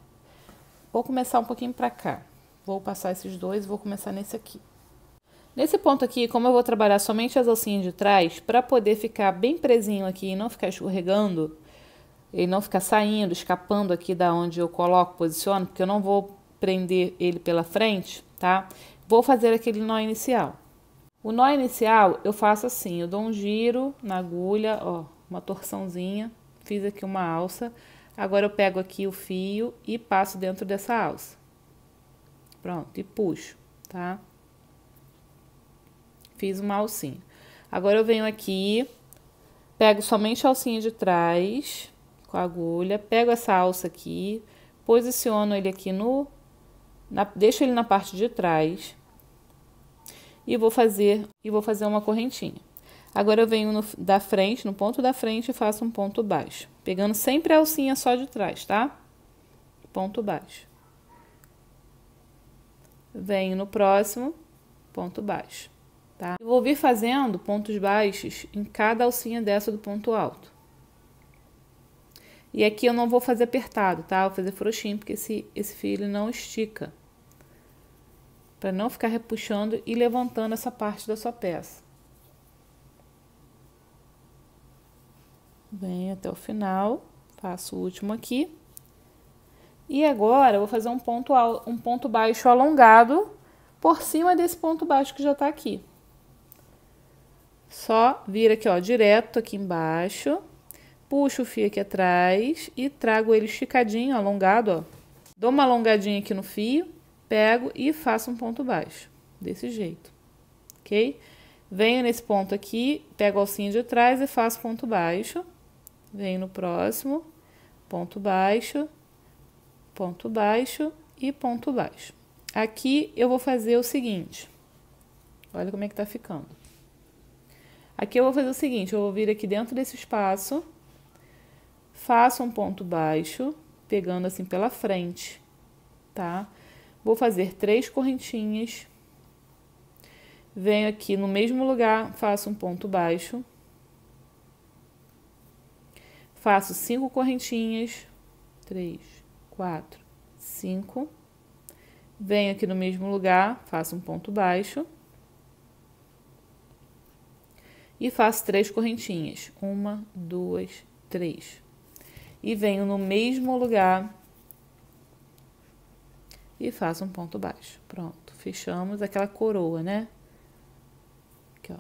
Vou começar um pouquinho pra cá. Vou passar esses dois e vou começar nesse aqui. Nesse ponto aqui, como eu vou trabalhar somente as alcinhas de trás, para poder ficar bem presinho aqui e não ficar escorregando, ele não ficar saindo, escapando aqui da onde eu coloco, posiciono, porque eu não vou prender ele pela frente, tá? Vou fazer aquele nó inicial. O nó inicial eu faço assim, eu dou um giro na agulha, ó, uma torçãozinha, fiz aqui uma alça. Agora eu pego aqui o fio e passo dentro dessa alça. Pronto, e puxo, tá? Fiz uma alcinha. Agora eu venho aqui, pego somente a alcinha de trás, com a agulha, pego essa alça aqui, posiciono ele aqui no... Na, deixo ele na parte de trás e vou fazer, e vou fazer uma correntinha. Agora eu venho no, da frente, no ponto da frente e faço um ponto baixo, pegando sempre a alcinha só de trás, tá? Ponto baixo. Venho no próximo, ponto baixo, tá? Eu vou vir fazendo pontos baixos em cada alcinha dessa do ponto alto. E aqui eu não vou fazer apertado, tá? Vou fazer frouxinho, porque esse, esse fio ele não estica. Para não ficar repuxando e levantando essa parte da sua peça. Venho até o final, faço o último aqui. E agora, eu vou fazer um ponto, um ponto baixo alongado por cima desse ponto baixo que já tá aqui. Só vira aqui, ó, direto aqui embaixo puxo o fio aqui atrás e trago ele esticadinho, alongado, ó. Dou uma alongadinha aqui no fio, pego e faço um ponto baixo, desse jeito, ok? Venho nesse ponto aqui, pego a alcinha de trás e faço ponto baixo. Venho no próximo, ponto baixo, ponto baixo e ponto baixo. Aqui eu vou fazer o seguinte, olha como é que tá ficando. Aqui eu vou fazer o seguinte, eu vou vir aqui dentro desse espaço faço um ponto baixo, pegando assim pela frente, tá? Vou fazer três correntinhas. Venho aqui no mesmo lugar, faço um ponto baixo. Faço cinco correntinhas. Três, quatro, cinco. Venho aqui no mesmo lugar, faço um ponto baixo. E faço três correntinhas. Uma, duas, três e venho no mesmo lugar e faço um ponto baixo. Pronto, fechamos aquela coroa, né? Aqui, ó.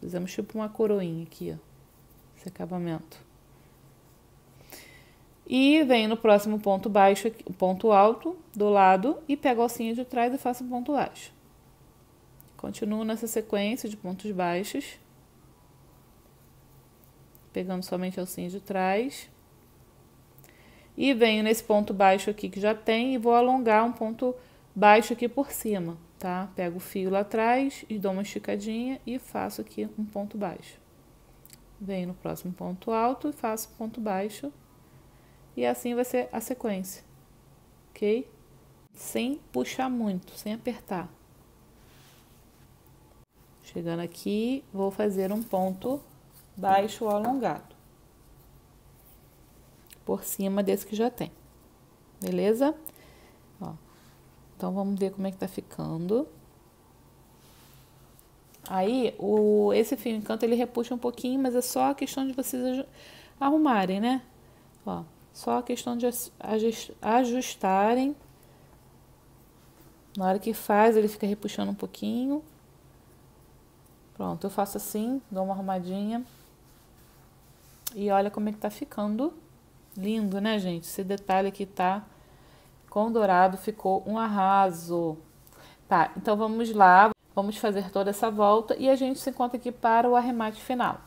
Fizemos tipo uma coroinha aqui, ó. Esse acabamento. E venho no próximo ponto baixo, ponto alto do lado e pego a alcinha de trás e faço um ponto baixo. Continuo nessa sequência de pontos baixos. Pegando somente a alcinha de trás e venho nesse ponto baixo aqui que já tem e vou alongar um ponto baixo aqui por cima, tá? Pego o fio lá atrás e dou uma esticadinha e faço aqui um ponto baixo. Venho no próximo ponto alto e faço ponto baixo. E assim vai ser a sequência, ok? Sem puxar muito, sem apertar. Chegando aqui, vou fazer um ponto baixo alongado por cima desse que já tem. Beleza? Ó. Então, vamos ver como é que tá ficando. Aí, o, esse fio encanto, ele repuxa um pouquinho, mas é só a questão de vocês arrumarem, né? Ó, só a questão de ajustarem. Na hora que faz, ele fica repuxando um pouquinho. Pronto, eu faço assim, dou uma arrumadinha. E olha como é que tá ficando. Lindo, né, gente? Esse detalhe aqui tá com dourado, ficou um arraso. Tá, então vamos lá, vamos fazer toda essa volta e a gente se encontra aqui para o arremate final.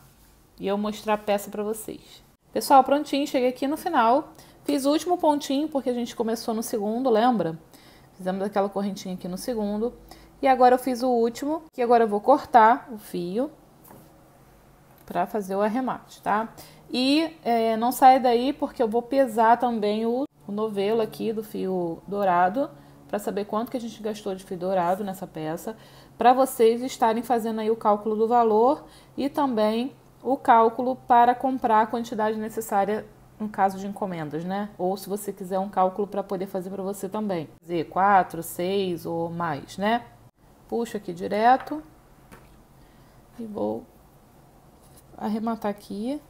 E eu mostrar a peça para vocês. Pessoal, prontinho, cheguei aqui no final. Fiz o último pontinho, porque a gente começou no segundo, lembra? Fizemos aquela correntinha aqui no segundo. E agora eu fiz o último, que agora eu vou cortar o fio para fazer o arremate, tá? E é, não sai daí porque eu vou pesar também o, o novelo aqui do fio dourado para saber quanto que a gente gastou de fio dourado nessa peça, para vocês estarem fazendo aí o cálculo do valor e também o cálculo para comprar a quantidade necessária no caso de encomendas, né? Ou se você quiser um cálculo para poder fazer para você também. Fazer 4, 6 ou mais, né? Puxo aqui direto e vou arrematar aqui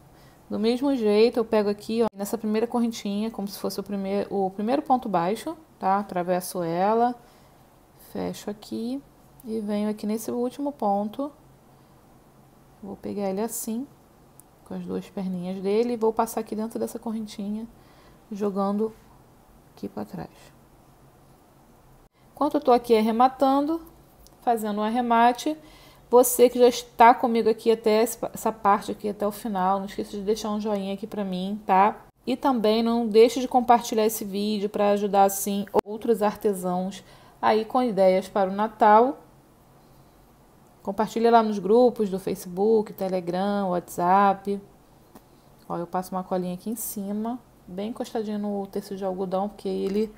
do mesmo jeito, eu pego aqui, ó, nessa primeira correntinha, como se fosse o primeiro, o primeiro ponto baixo, tá? Atravesso ela, fecho aqui e venho aqui nesse último ponto. Vou pegar ele assim, com as duas perninhas dele, e vou passar aqui dentro dessa correntinha, jogando aqui para trás. Enquanto eu tô aqui arrematando, fazendo um arremate, você que já está comigo aqui até essa parte aqui até o final, não esqueça de deixar um joinha aqui para mim, tá? E também não deixe de compartilhar esse vídeo para ajudar assim outros artesãos aí com ideias para o Natal. Compartilha lá nos grupos do Facebook, Telegram, WhatsApp. Ó, eu passo uma colinha aqui em cima, bem encostadinho no tecido de algodão, porque ele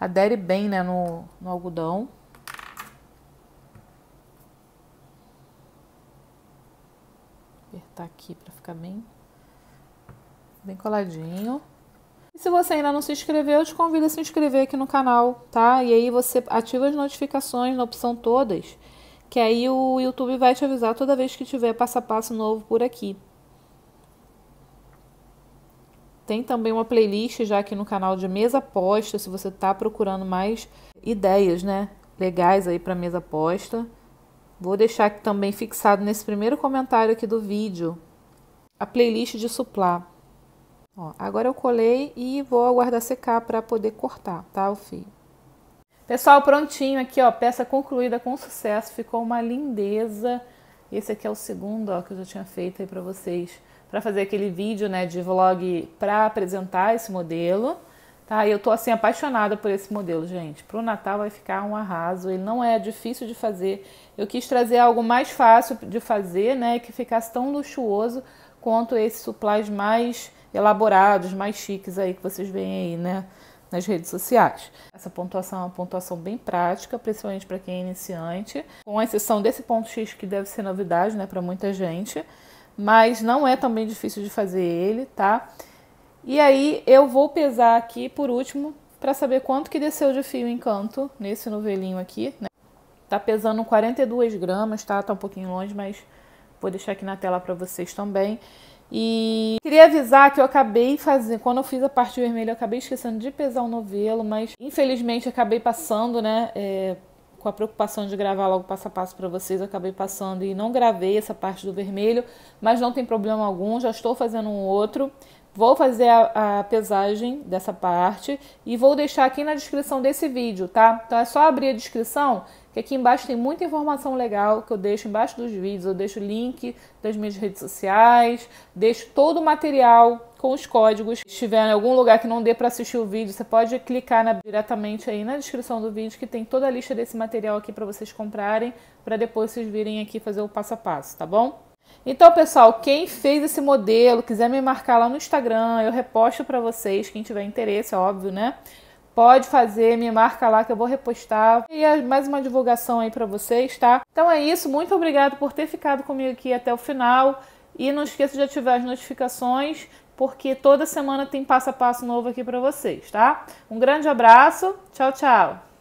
adere bem né, no, no algodão. Tá aqui para ficar bem, bem coladinho. E se você ainda não se inscreveu, eu te convido a se inscrever aqui no canal, tá? E aí você ativa as notificações na opção todas, que aí o YouTube vai te avisar toda vez que tiver passo a passo novo por aqui. Tem também uma playlist já aqui no canal de mesa aposta, se você tá procurando mais ideias, né, legais aí para mesa aposta. Vou deixar aqui também fixado nesse primeiro comentário aqui do vídeo a playlist de suplá. Ó, agora eu colei e vou aguardar secar para poder cortar, tá, o fio. Pessoal, prontinho aqui, ó, peça concluída com sucesso, ficou uma lindeza. Esse aqui é o segundo, ó, que eu já tinha feito aí para vocês, para fazer aquele vídeo, né, de vlog para apresentar esse modelo. Tá? Eu tô assim apaixonada por esse modelo, gente. Pro Natal vai ficar um arraso, ele não é difícil de fazer. Eu quis trazer algo mais fácil de fazer, né, que ficasse tão luxuoso quanto esses supplies mais elaborados, mais chiques aí que vocês veem aí, né, nas redes sociais. Essa pontuação é uma pontuação bem prática, principalmente para quem é iniciante, com exceção desse ponto X que deve ser novidade, né, para muita gente, mas não é também difícil de fazer ele, tá? E aí eu vou pesar aqui por último para saber quanto que desceu de fio em canto nesse novelinho aqui, né? Tá pesando 42 gramas, tá? Tá um pouquinho longe, mas vou deixar aqui na tela para vocês também. E queria avisar que eu acabei fazendo, quando eu fiz a parte vermelha, eu acabei esquecendo de pesar o novelo, mas infelizmente acabei passando, né? É, com a preocupação de gravar logo passo a passo para vocês, eu acabei passando e não gravei essa parte do vermelho, mas não tem problema algum, já estou fazendo um outro Vou fazer a, a, pesagem dessa parte e vou deixar aqui na descrição desse vídeo, tá? Então é só abrir a descrição, que aqui embaixo tem muita informação legal que eu deixo embaixo dos vídeos. Eu deixo o link das minhas redes sociais, deixo todo o material com os códigos. Se estiver em algum lugar que não dê para assistir o vídeo, você pode clicar na, diretamente aí na descrição do vídeo que tem toda a lista desse material aqui para vocês comprarem, para depois vocês virem aqui fazer o passo a passo, tá bom? Então, pessoal, quem fez esse modelo, quiser me marcar lá no Instagram, eu reposto para vocês, quem tiver interesse, é óbvio, né? Pode fazer, me marca lá que eu vou repostar. E é mais uma divulgação aí para vocês, tá? Então é isso, muito obrigado por ter ficado comigo aqui até o final. E não esqueça de ativar as notificações, porque toda semana tem passo a passo novo aqui para vocês, tá? Um grande abraço, tchau, tchau!